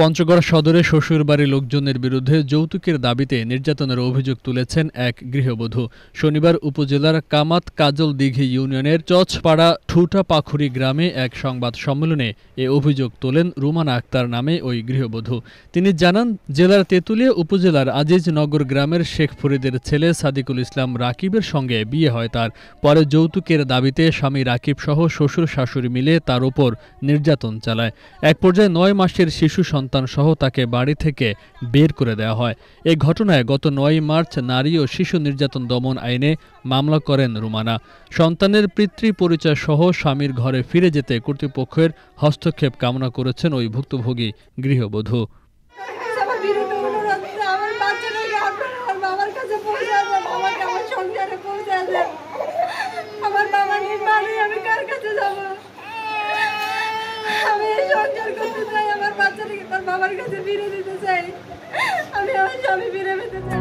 পঞ্চগড় সদরে শ্বশুরবাড়ির লোকজনের বিরুদ্ধে যৌতুকের দাবিতে নির্যাতনের অভিযোগ তুলেছেন এক গৃহবধূ শনিবার উপজেলার কামাত কাজল দিঘি ইউনিয়নের চচপাড়া ঠুটা পাখুরি গ্রামে এক সংবাদ সম্মেলনে এ অভিযোগ তোলেন রুমানা আক্তার নামে ওই গৃহবধূ তিনি জানান জেলার তেঁতুলিয়া উপজেলার আজিজনগর গ্রামের শেখ ফরিদের ছেলে সাদিকুল ইসলাম রাকিবের সঙ্গে বিয়ে হয় তার পরে যৌতুকের দাবিতে স্বামী রাকিব সহ শ্বশুর শাশুড়ি মিলে তার ওপর নির্যাতন চালায় এক পর্যায়ে নয় মাসের শিশু সন্তান সন্তানসহ তাকে বাড়ি থেকে বের করে দেওয়া হয় এ ঘটনায় গত নয় মার্চ নারী ও শিশু নির্যাতন দমন আইনে মামলা করেন রুমানা সন্তানের পিতৃ পরিচয় সহ স্বামীর ঘরে ফিরে যেতে কর্তৃপক্ষের হস্তক্ষেপ কামনা করেছেন ওই ভুক্তভোগী গৃহবধূ আমার কাছে ফিরে দিতে চাই আমি আমার স্বামী ফিরে পেতে চাই